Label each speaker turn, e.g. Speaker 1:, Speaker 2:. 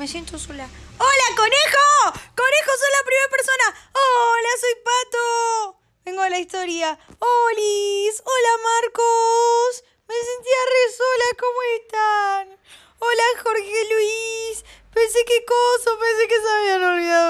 Speaker 1: Me siento sola.
Speaker 2: ¡Hola, conejo! ¡Conejo, soy la primera persona! ¡Hola, soy Pato! Vengo a la historia. ¡Olis! ¡Hola, Marcos! Me sentía re sola, ¿cómo están? ¡Hola, Jorge Luis!
Speaker 3: Pensé que coso, pensé que se habían
Speaker 4: olvidado